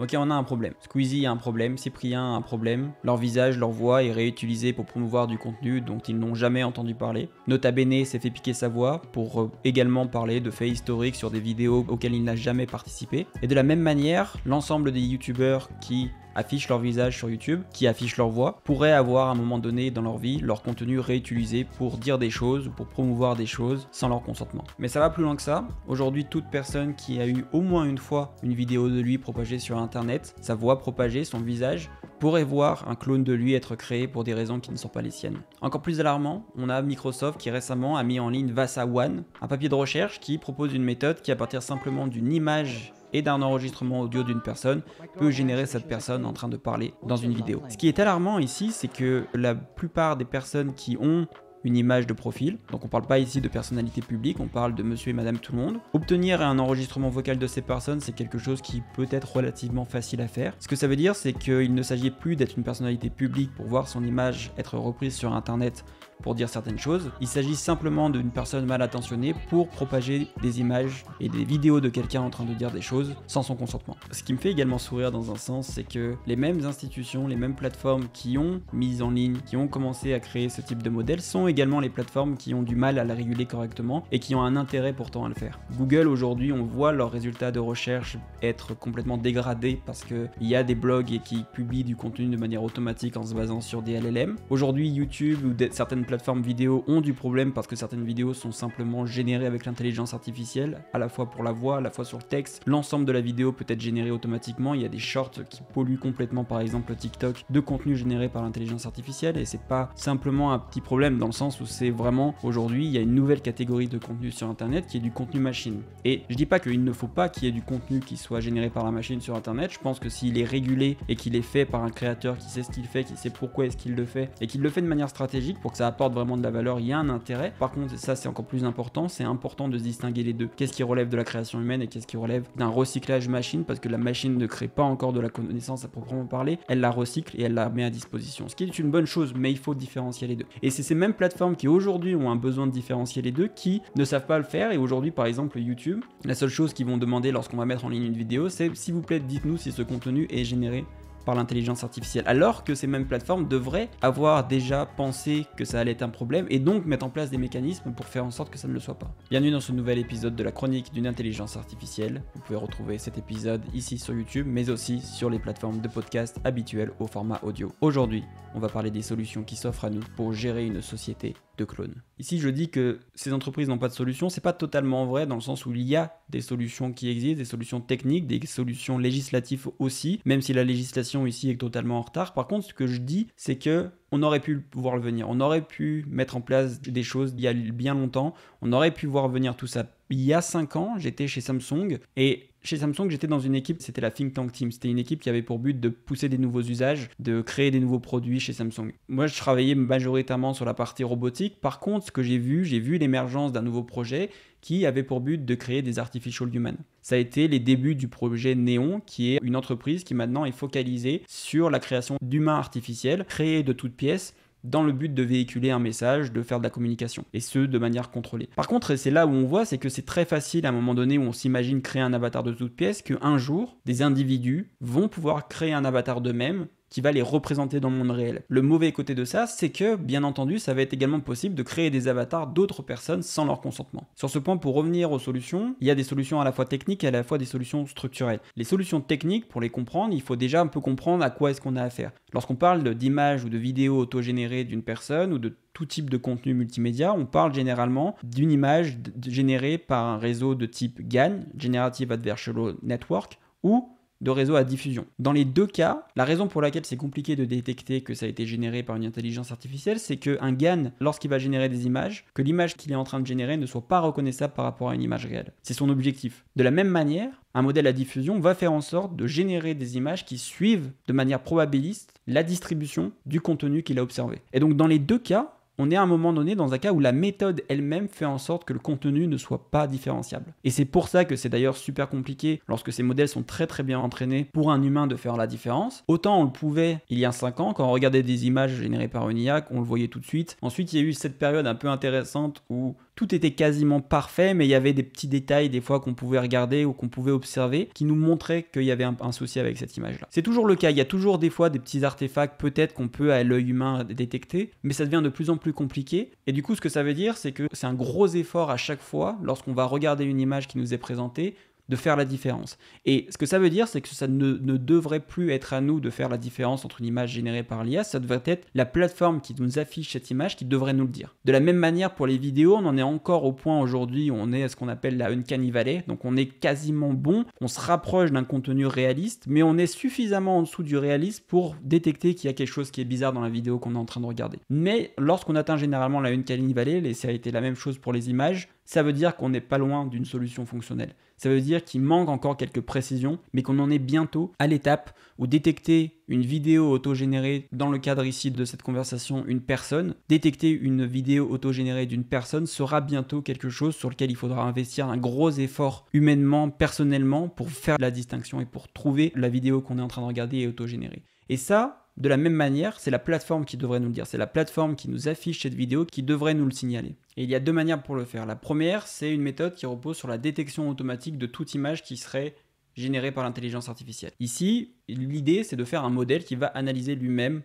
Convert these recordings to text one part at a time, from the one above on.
Ok, on a un problème. Squeezie a un problème, Cyprien a un problème. Leur visage, leur voix est réutilisée pour promouvoir du contenu dont ils n'ont jamais entendu parler. Nota Bene s'est fait piquer sa voix pour euh, également parler de faits historiques sur des vidéos auxquelles il n'a jamais participé. Et de la même manière, l'ensemble des youtubeurs qui affichent leur visage sur YouTube, qui affichent leur voix, pourraient avoir à un moment donné dans leur vie leur contenu réutilisé pour dire des choses ou pour promouvoir des choses sans leur consentement. Mais ça va plus loin que ça. Aujourd'hui, toute personne qui a eu au moins une fois une vidéo de lui propagée sur Internet, sa voix propagée, son visage, pourrait voir un clone de lui être créé pour des raisons qui ne sont pas les siennes. Encore plus alarmant, on a Microsoft qui récemment a mis en ligne Vasa One, un papier de recherche qui propose une méthode qui à partir simplement d'une image et d'un enregistrement audio d'une personne peut générer cette personne en train de parler dans une vidéo. Ce qui est alarmant ici, c'est que la plupart des personnes qui ont une image de profil. Donc on ne parle pas ici de personnalité publique, on parle de monsieur et madame tout le monde. Obtenir un enregistrement vocal de ces personnes, c'est quelque chose qui peut être relativement facile à faire. Ce que ça veut dire, c'est qu'il ne s'agit plus d'être une personnalité publique pour voir son image être reprise sur internet pour dire certaines choses. Il s'agit simplement d'une personne mal intentionnée pour propager des images et des vidéos de quelqu'un en train de dire des choses sans son consentement. Ce qui me fait également sourire dans un sens, c'est que les mêmes institutions, les mêmes plateformes qui ont mis en ligne, qui ont commencé à créer ce type de modèle, sont également les plateformes qui ont du mal à la réguler correctement et qui ont un intérêt pourtant à le faire. Google aujourd'hui, on voit leurs résultats de recherche être complètement dégradés parce qu'il y a des blogs et qui publient du contenu de manière automatique en se basant sur des LLM. Aujourd'hui, YouTube ou certaines plateformes vidéo ont du problème parce que certaines vidéos sont simplement générées avec l'intelligence artificielle, à la fois pour la voix, à la fois sur le texte. L'ensemble de la vidéo peut être généré automatiquement. Il y a des shorts qui polluent complètement, par exemple TikTok, de contenu généré par l'intelligence artificielle. Et c'est pas simplement un petit problème dans le sens où c'est vraiment aujourd'hui, il y a une nouvelle catégorie de contenu sur Internet qui est du contenu machine. Et je dis pas qu'il ne faut pas qu'il y ait du contenu qui soit généré par la machine sur Internet. Je pense que s'il est régulé et qu'il est fait par un créateur qui sait ce qu'il fait, qui sait pourquoi est-ce qu'il le fait et qu'il le fait de manière stratégique pour que ça apporte vraiment de la valeur, il y a un intérêt. Par contre, ça c'est encore plus important, c'est important de se distinguer les deux. Qu'est-ce qui relève de la création humaine et qu'est-ce qui relève d'un recyclage machine parce que la machine ne crée pas encore de la connaissance à proprement parler, elle la recycle et elle la met à disposition. Ce qui est une bonne chose, mais il faut différencier les deux. Et c'est ces mêmes plateformes qui aujourd'hui ont un besoin de différencier les deux qui ne savent pas le faire et aujourd'hui par exemple YouTube, la seule chose qu'ils vont demander lorsqu'on va mettre en ligne une vidéo, c'est s'il vous plaît dites-nous si ce contenu est généré par l'intelligence artificielle, alors que ces mêmes plateformes devraient avoir déjà pensé que ça allait être un problème et donc mettre en place des mécanismes pour faire en sorte que ça ne le soit pas. Bienvenue dans ce nouvel épisode de la chronique d'une intelligence artificielle. Vous pouvez retrouver cet épisode ici sur YouTube, mais aussi sur les plateformes de podcast habituelles au format audio. Aujourd'hui, on va parler des solutions qui s'offrent à nous pour gérer une société de clones. Ici, je dis que ces entreprises n'ont pas de solution, c'est pas totalement vrai dans le sens où il y a des solutions qui existent, des solutions techniques, des solutions législatives aussi, même si la législation ici est totalement en retard. Par contre, ce que je dis, c'est que on aurait pu pouvoir le venir, on aurait pu mettre en place des choses il y a bien longtemps, on aurait pu voir venir tout ça il y a 5 ans, j'étais chez Samsung et chez Samsung, j'étais dans une équipe, c'était la Think Tank Team. C'était une équipe qui avait pour but de pousser des nouveaux usages, de créer des nouveaux produits chez Samsung. Moi, je travaillais majoritairement sur la partie robotique. Par contre, ce que j'ai vu, j'ai vu l'émergence d'un nouveau projet qui avait pour but de créer des artificial humans. Ça a été les débuts du projet Néon, qui est une entreprise qui maintenant est focalisée sur la création d'humains artificiels, créés de toutes pièces dans le but de véhiculer un message, de faire de la communication, et ce, de manière contrôlée. Par contre, et c'est là où on voit, c'est que c'est très facile à un moment donné où on s'imagine créer un avatar de toute pièce, qu'un jour, des individus vont pouvoir créer un avatar d'eux-mêmes qui va les représenter dans le monde réel. Le mauvais côté de ça, c'est que, bien entendu, ça va être également possible de créer des avatars d'autres personnes sans leur consentement. Sur ce point, pour revenir aux solutions, il y a des solutions à la fois techniques et à la fois des solutions structurelles. Les solutions techniques, pour les comprendre, il faut déjà un peu comprendre à quoi est-ce qu'on a affaire. Lorsqu'on parle d'images ou de vidéos autogénérées d'une personne ou de tout type de contenu multimédia, on parle généralement d'une image générée par un réseau de type GAN, Generative Adversarial Network, ou de réseau à diffusion. Dans les deux cas, la raison pour laquelle c'est compliqué de détecter que ça a été généré par une intelligence artificielle, c'est qu'un GAN, lorsqu'il va générer des images, que l'image qu'il est en train de générer ne soit pas reconnaissable par rapport à une image réelle. C'est son objectif. De la même manière, un modèle à diffusion va faire en sorte de générer des images qui suivent de manière probabiliste la distribution du contenu qu'il a observé. Et donc dans les deux cas, on est à un moment donné dans un cas où la méthode elle-même fait en sorte que le contenu ne soit pas différenciable. Et c'est pour ça que c'est d'ailleurs super compliqué lorsque ces modèles sont très très bien entraînés pour un humain de faire la différence. Autant on le pouvait il y a 5 ans, quand on regardait des images générées par une IA, on le voyait tout de suite. Ensuite, il y a eu cette période un peu intéressante où tout était quasiment parfait, mais il y avait des petits détails des fois qu'on pouvait regarder ou qu'on pouvait observer qui nous montraient qu'il y avait un, souci avec cette image-là. C'est toujours le cas, il y a toujours des fois des petits artefacts peut-être qu'on peut à l'œil humain détecter, mais ça devient de plus en plus compliqué. Et du coup, ce que ça veut dire, c'est que c'est un gros effort à chaque fois lorsqu'on va regarder une image qui nous est présentée de faire la différence. Et ce que ça veut dire, c'est que ça ne, devrait plus être à nous de faire la différence entre une image générée par l'IA, ça devrait être la plateforme qui nous affiche cette image qui devrait nous le dire. De la même manière pour les vidéos, on en est encore au point aujourd'hui où on est à ce qu'on appelle la uncanny valley, donc on est quasiment bon, on se rapproche d'un contenu réaliste, mais on est suffisamment en dessous du réaliste pour détecter qu'il y a quelque chose qui est bizarre dans la vidéo qu'on est en train de regarder. Mais lorsqu'on atteint généralement la uncanny valley, et ça a été la même chose pour les images, ça veut dire qu'on n'est pas loin d'une solution fonctionnelle. Ça veut dire qu'il manque encore quelques précisions, mais qu'on en est bientôt à l'étape où détecter une vidéo autogénérée, dans le cadre ici de cette conversation, une personne, détecter une vidéo autogénérée d'une personne sera bientôt quelque chose sur lequel il faudra investir un gros effort humainement, personnellement, pour faire la distinction et pour trouver la vidéo qu'on est en train de regarder et autogénérée. Et ça, de la même manière, c'est la plateforme qui devrait nous le dire, c'est la plateforme qui nous affiche cette vidéo qui devrait nous le signaler. Et il y a deux manières pour le faire. La première, c'est une méthode qui repose sur la détection automatique de toute image qui serait générée par l'intelligence artificielle. Ici, l'idée, c'est de faire un modèle qui va analyser lui-même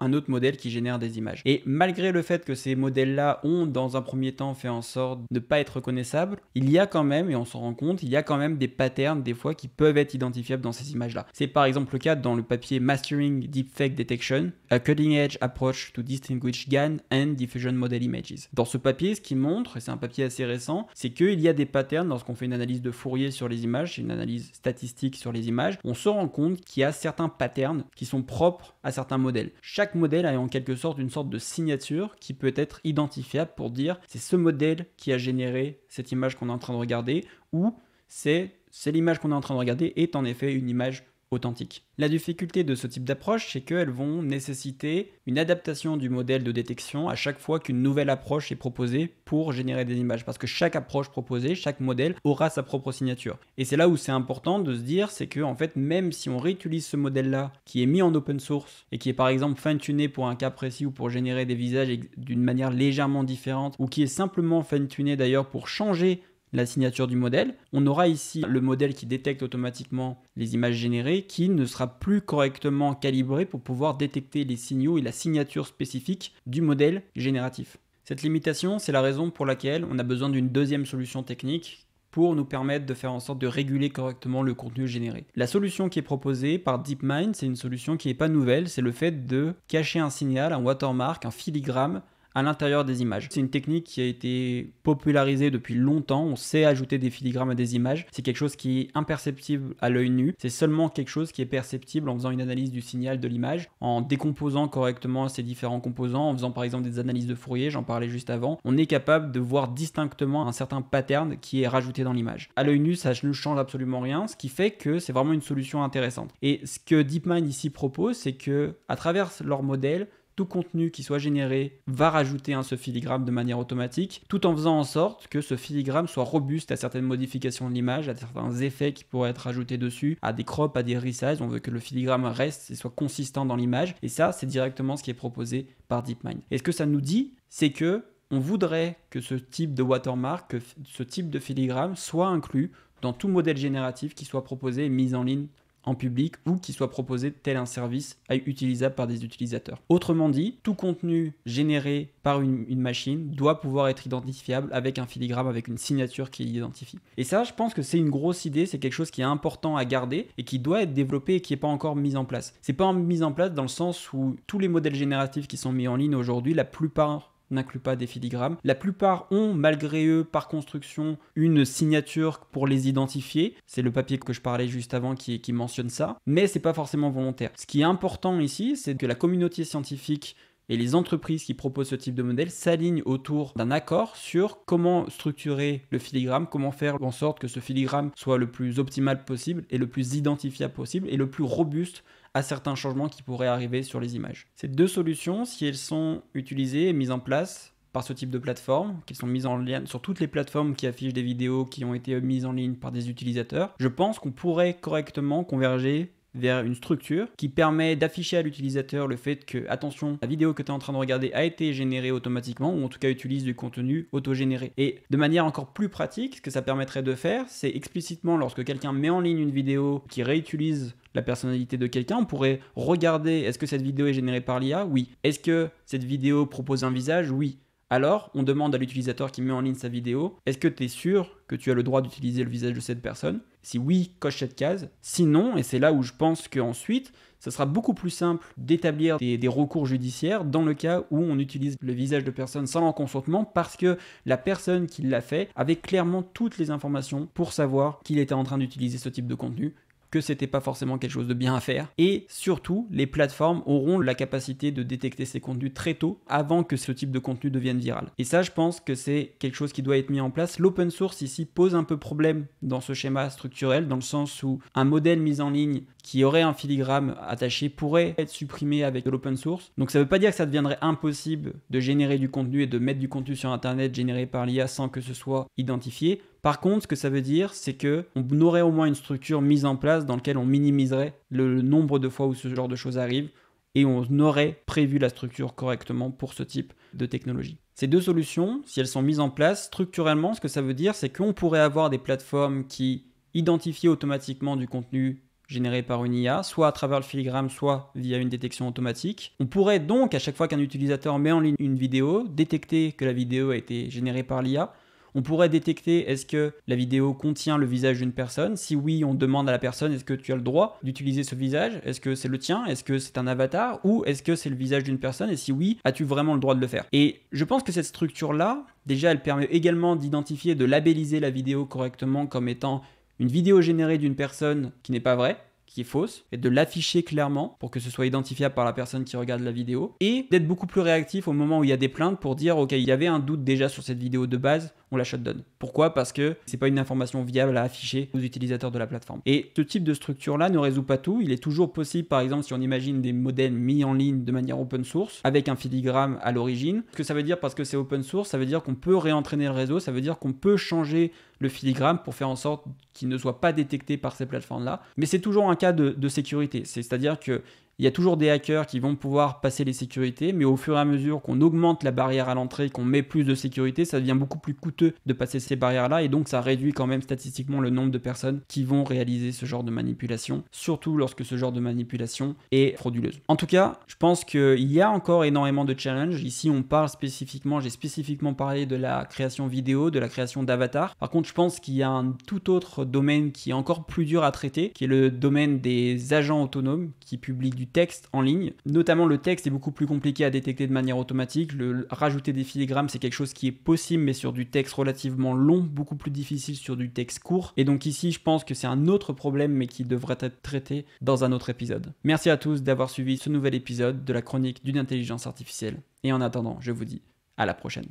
un autre modèle qui génère des images. Et malgré le fait que ces modèles-là ont dans un premier temps fait en sorte de ne pas être reconnaissables, il y a quand même, et on s'en rend compte, il y a quand même des patterns des fois qui peuvent être identifiables dans ces images-là. C'est par exemple le cas dans le papier Mastering Deep Deepfake Detection, A Cutting Edge Approach to Distinguish GAN and Diffusion Model Images. Dans ce papier, ce qu'il montre, et c'est un papier assez récent, c'est qu'il y a des patterns lorsqu'on fait une analyse de Fourier sur les images, une analyse statistique sur les images, on se rend compte qu'il y a certains patterns qui sont propres à certains modèles chaque modèle a en quelque sorte une sorte de signature qui peut être identifiable pour dire c'est ce modèle qui a généré cette image qu'on est en train de regarder ou c'est l'image qu'on est en train de regarder est en effet une image authentique. La difficulté de ce type d'approche, c'est qu'elles vont nécessiter une adaptation du modèle de détection à chaque fois qu'une nouvelle approche est proposée pour générer des images, parce que chaque approche proposée, chaque modèle aura sa propre signature. Et c'est là où c'est important de se dire, c'est que en fait, même si on réutilise ce modèle-là, qui est mis en open source et qui est par exemple fine-tuné pour un cas précis ou pour générer des visages d'une manière légèrement différente, ou qui est simplement fine-tuné d'ailleurs pour changer la signature du modèle. On aura ici le modèle qui détecte automatiquement les images générées, qui ne sera plus correctement calibré pour pouvoir détecter les signaux et la signature spécifique du modèle génératif. Cette limitation, c'est la raison pour laquelle on a besoin d'une deuxième solution technique pour nous permettre de faire en sorte de réguler correctement le contenu généré. La solution qui est proposée par DeepMind, c'est une solution qui n'est pas nouvelle, c'est le fait de cacher un signal, un watermark, un filigrane à l'intérieur des images. C'est une technique qui a été popularisée depuis longtemps, on sait ajouter des filigrammes à des images, c'est quelque chose qui est imperceptible à l'œil nu, c'est seulement quelque chose qui est perceptible en faisant une analyse du signal de l'image, en décomposant correctement ces différents composants, en faisant par exemple des analyses de Fourier, j'en parlais juste avant, on est capable de voir distinctement un certain pattern qui est rajouté dans l'image. À l'œil nu, ça ne change absolument rien, ce qui fait que c'est vraiment une solution intéressante. Et ce que DeepMind ici propose, c'est que à travers leur modèle, tout contenu qui soit généré va rajouter un ce filigrame de manière automatique, tout en faisant en sorte que ce filigrane soit robuste à certaines modifications de l'image, à certains effets qui pourraient être ajoutés dessus, à des crops, à des resize. On veut que le filigrane reste et soit consistant dans l'image. Et ça, c'est directement ce qui est proposé par DeepMind. Et ce que ça nous dit, c'est que on voudrait que ce type de watermark, que ce type de filigrane, soit inclus dans tout modèle génératif qui soit proposé et mis en ligne en public ou qui soit proposé tel un service utilisable par des utilisateurs. Autrement dit, tout contenu généré par une, machine doit pouvoir être identifiable avec un filigrame, avec une signature qui l'identifie. Et ça, je pense que c'est une grosse idée, c'est quelque chose qui est important à garder et qui doit être développé et qui n'est pas encore mis en place. C'est pas mis en place dans le sens où tous les modèles génératifs qui sont mis en ligne aujourd'hui, la plupart n'inclut pas des filigrammes. La plupart ont, malgré eux, par construction, une signature pour les identifier. C'est le papier que je parlais juste avant qui, qui mentionne ça, mais c'est pas forcément volontaire. Ce qui est important ici, c'est que la communauté scientifique et les entreprises qui proposent ce type de modèle s'alignent autour d'un accord sur comment structurer le filigrame, comment faire en sorte que ce filigrame soit le plus optimal possible et le plus identifiable possible et le plus robuste à certains changements qui pourraient arriver sur les images. Ces deux solutions, si elles sont utilisées et mises en place, par ce type de plateforme, qui sont mises en lien sur toutes les plateformes qui affichent des vidéos qui ont été mises en ligne par des utilisateurs, je pense qu'on pourrait correctement converger vers une structure qui permet d'afficher à l'utilisateur le fait que, attention, la vidéo que tu es en train de regarder a été générée automatiquement, ou en tout cas utilise du contenu autogénéré. Et de manière encore plus pratique, ce que ça permettrait de faire, c'est explicitement lorsque quelqu'un met en ligne une vidéo qui réutilise la personnalité de quelqu'un, on pourrait regarder est-ce que cette vidéo est générée par l'IA Oui. Est-ce que cette vidéo propose un visage Oui. Alors, on demande à l'utilisateur qui met en ligne sa vidéo, est-ce que tu es sûr que tu as le droit d'utiliser le visage de cette personne Si oui, coche cette case. Sinon, et c'est là où je pense qu'ensuite, ça sera beaucoup plus simple d'établir des, recours judiciaires dans le cas où on utilise le visage de personne sans leur consentement parce que la personne qui l'a fait avait clairement toutes les informations pour savoir qu'il était en train d'utiliser ce type de contenu que c'était pas forcément quelque chose de bien à faire. Et surtout, les plateformes auront la capacité de détecter ces contenus très tôt avant que ce type de contenu devienne viral. Et ça, je pense que c'est quelque chose qui doit être mis en place. L'open source ici pose un peu problème dans ce schéma structurel, dans le sens où un modèle mis en ligne qui aurait un filigrame attaché pourrait être supprimé avec de l'open source. Donc ça ne veut pas dire que ça deviendrait impossible de générer du contenu et de mettre du contenu sur Internet généré par l'IA sans que ce soit identifié. Par contre, ce que ça veut dire, c'est que on aurait au moins une structure mise en place dans laquelle on minimiserait le nombre de fois où ce genre de choses arrive et on aurait prévu la structure correctement pour ce type de technologie. Ces deux solutions, si elles sont mises en place structurellement, ce que ça veut dire, c'est qu'on pourrait avoir des plateformes qui identifient automatiquement du contenu généré par une IA, soit à travers le filigrame, soit via une détection automatique. On pourrait donc, à chaque fois qu'un utilisateur met en ligne une vidéo, détecter que la vidéo a été générée par l'IA on pourrait détecter est-ce que la vidéo contient le visage d'une personne. Si oui, on demande à la personne est-ce que tu as le droit d'utiliser ce visage Est-ce que c'est le tien Est-ce que c'est un avatar Ou est-ce que c'est le visage d'une personne Et si oui, as-tu vraiment le droit de le faire Et je pense que cette structure-là, déjà, elle permet également d'identifier, de labelliser la vidéo correctement comme étant une vidéo générée d'une personne qui n'est pas vraie, qui est fausse et de l'afficher clairement pour que ce soit identifiable par la personne qui regarde la vidéo et d'être beaucoup plus réactif au moment où il y a des plaintes pour dire ok il y avait un doute déjà sur cette vidéo de base on la shutdown. Pourquoi Parce que c'est pas une information viable à afficher aux utilisateurs de la plateforme. Et ce type de structure là ne résout pas tout, il est toujours possible par exemple si on imagine des modèles mis en ligne de manière open source avec un filigrame à l'origine. Ce que ça veut dire parce que c'est open source, ça veut dire qu'on peut réentraîner le réseau, ça veut dire qu'on peut changer le filigrane pour faire en sorte qu'il ne soit pas détecté par ces plateformes-là. Mais c'est toujours un cas de, sécurité, c'est-à-dire que il y a toujours des hackers qui vont pouvoir passer les sécurités, mais au fur et à mesure qu'on augmente la barrière à l'entrée, qu'on met plus de sécurité, ça devient beaucoup plus coûteux de passer ces barrières-là, et donc ça réduit quand même statistiquement le nombre de personnes qui vont réaliser ce genre de manipulation, surtout lorsque ce genre de manipulation est frauduleuse. En tout cas, je pense qu'il y a encore énormément de challenges. Ici, on parle spécifiquement, j'ai spécifiquement parlé de la création vidéo, de la création d'avatar. Par contre, je pense qu'il y a un tout autre domaine qui est encore plus dur à traiter, qui est le domaine des agents autonomes qui publient du texte en ligne. Notamment, le texte est beaucoup plus compliqué à détecter de manière automatique. Le, rajouter des filigrammes, c'est quelque chose qui est possible, mais sur du texte relativement long, beaucoup plus difficile sur du texte court. Et donc ici, je pense que c'est un autre problème, mais qui devrait être traité dans un autre épisode. Merci à tous d'avoir suivi ce nouvel épisode de la chronique d'une intelligence artificielle. Et en attendant, je vous dis à la prochaine.